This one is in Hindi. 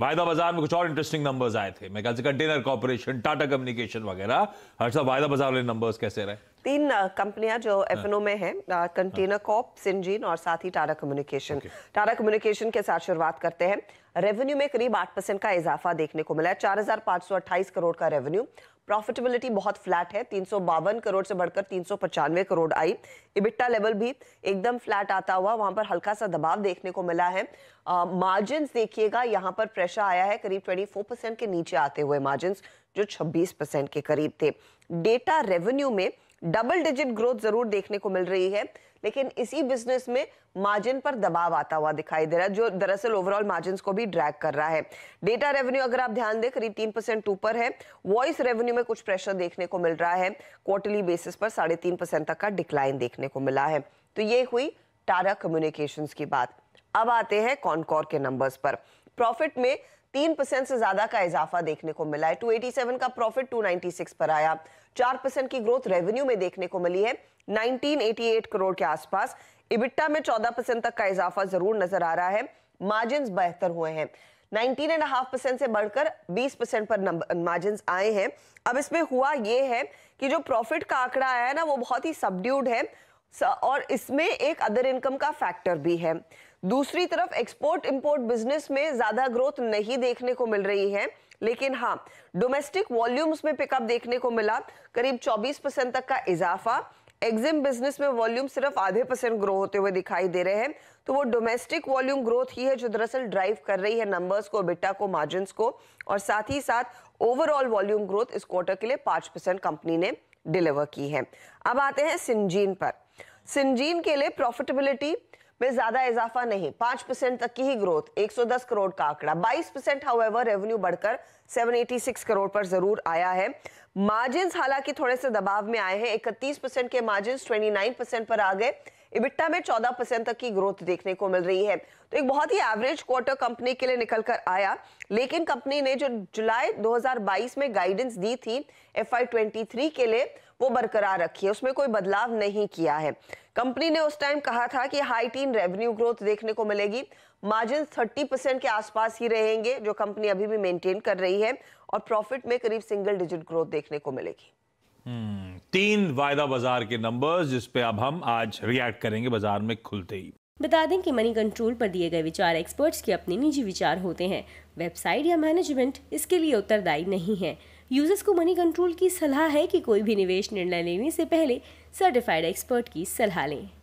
वायदा बाजार में कुछ और इंटरेस्टिंग नंबर्स आए थे मैं ख्याल से कंटेनर कॉरपोरेशन टाटा कम्युनिकेशन वगैरह हर सब वायदा बाजार वाले नंबर्स कैसे रहे तीन कंपनियां जो एफ हाँ। में हैं कंटेनर हाँ। कॉप सिंजीन और साथ ही टाटा कम्युनिकेशन टाटा कम्युनिकेशन के साथ शुरुआत करते हैं रेवेन्यू में करीब आठ परसेंट का इजाफा देखने को मिला है चार करोड़ का रेवेन्यू प्रॉफिटेबिलिटी बहुत फ्लैट है तीन करोड़ से बढ़कर तीन करोड़ आई इबिट्टा लेवल भी एकदम फ्लैट आता हुआ वहां पर हल्का सा दबाव देखने को मिला है मार्जिन देखिएगा यहाँ पर प्रेशर आया है करीब 24 परसेंट के नीचे आते हुए मार्जिन जो 26 परसेंट के करीब थे डेटा रेवेन्यू में डबल डिजिट ग्रोथ जरूर देखने को मिल रही है लेकिन इसी बिजनेस में मार्जिन पर दबाव आता हुआ दिखाई दे रहा है जो दरअसल ओवरऑल मार्जिन को भी ड्रैग कर रहा है डेटा रेवेन्यू अगर आप ध्यान दें करीब तीन परसेंट ऊपर है वॉइस रेवेन्यू में कुछ प्रेशर देखने को मिल रहा है क्वार्टरली बेसिस पर साढ़े तीन परसेंट तक का डिक्लाइन देखने को मिला है तो ये हुई टारा कम्युनिकेशन की बात अब आते हैं कॉनकॉर के नंबर्स पर प्रॉफिट में तीन परसेंट से ज्यादा का इजाफा देखने को मिला है 287 का प्रॉफिट 296 पर आया चार परसेंट की ग्रोथ रेवेन्यू में देखने को मिली है 1988 करोड़ के आसपास इबिट्टा में 14 परसेंट तक का इजाफा जरूर नजर आ रहा है मार्जिन बेहतर हुए हैं नाइनटीन एंड हाफ परसेंट से बढ़कर 20 परसेंट पर मार्जिन आए हैं अब इसमें हुआ ये है कि जो प्रॉफिट का आंकड़ा आया है ना वो बहुत ही सबड्यूड है और इसमें एक अदर इनकम का फैक्टर भी है दूसरी तरफ एक्सपोर्ट इंपोर्ट बिजनेस में ज्यादा ग्रोथ नहीं देखने को मिल रही है लेकिन हाँ डोमेस्टिक वॉल्यूम्स में पिकअप देखने को मिला करीब 24 परसेंट तक का इजाफा एग्जिम बिजनेस में वॉल्यूम सिर्फ आधे परसेंट ग्रो होते हुए दिखाई दे रहे हैं तो वो डोमेस्टिक वॉल्यूम ग्रोथ ही है जो दरअसल ड्राइव कर रही है नंबर्स को बिट्टा को मार्जिन को और साथ ही साथ ओवरऑल वॉल्यूम ग्रोथ इस क्वार्टर के लिए पांच परसेंट कंपनी ने डिलीवर की है अब आते हैं सिंजीन पर सिंजीन के लिए प्रॉफिटेबिलिटी में ज्यादा इजाफा नहीं पांच परसेंट तक की ही ग्रोथ 110 करोड़ का आंकड़ा 22 परसेंट हाउएवर रेवेन्यू बढ़कर 786 करोड़ पर जरूर आया है मार्जिन हालांकि थोड़े से दबाव में आए हैं 31 परसेंट के मार्जिन 29 परसेंट पर आ गए इबिट्टा में 14 परसेंट तक की ग्रोथ देखने को मिल रही है तो एक बहुत ही एवरेज क्वार्टर कंपनी के लिए निकल कर आया लेकिन कंपनी ने जो जुलाई 2022 में गाइडेंस दी थी एफ थ्री के लिए वो बरकरार रखी है उसमें कोई बदलाव नहीं किया है कंपनी ने उस टाइम कहा था कि हाई टीन रेवेन्यू ग्रोथ देखने को मिलेगी मार्जिन 30 परसेंट के आसपास ही रहेंगे जो कंपनी अभी भी मेंटेन कर रही है और प्रॉफिट में करीब सिंगल डिजिट ग्रोथ देखने को मिलेगी हम्म, तीन वायदा बाजार के नंबर्स जिस पे अब हम आज रिएक्ट करेंगे बाजार में खुलते ही बता दें कि मनी कंट्रोल पर दिए गए विचार एक्सपर्ट्स के अपने निजी विचार होते हैं वेबसाइट या मैनेजमेंट इसके लिए उत्तरदायी नहीं है यूजर्स को मनी कंट्रोल की सलाह है कि कोई भी निवेश निर्णय लेने से पहले सर्टिफाइड एक्सपर्ट की सलाह लें